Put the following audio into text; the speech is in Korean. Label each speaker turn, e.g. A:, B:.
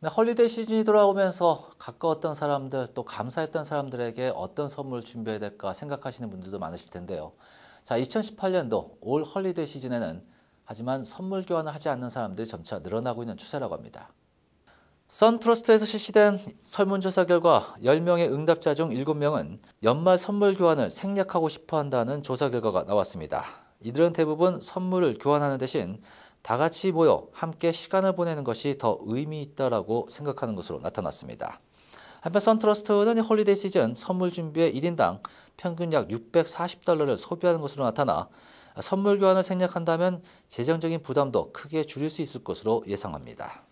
A: 근 헐리데이 시즌이 돌아오면서 가까웠던 사람들 또 감사했던 사람들에게 어떤 선물을 준비해야 될까 생각하시는 분들도 많으실 텐데요. 자, 2018년도 올 헐리데이 시즌에는 하지만 선물 교환을 하지 않는 사람들이 점차 늘어나고 있는 추세라고 합니다. 선트러스트에서 실시된 설문조사 결과 10명의 응답자 중 7명은 연말 선물 교환을 생략하고 싶어 한다는 조사 결과가 나왔습니다. 이들은 대부분 선물을 교환하는 대신 다 같이 모여 함께 시간을 보내는 것이 더 의미 있다라고 생각하는 것으로 나타났습니다. 한편 선트러스트는 홀리데이 시즌 선물 준비에 1인당 평균 약 640달러를 소비하는 것으로 나타나 선물 교환을 생략한다면 재정적인 부담도 크게 줄일 수 있을 것으로 예상합니다.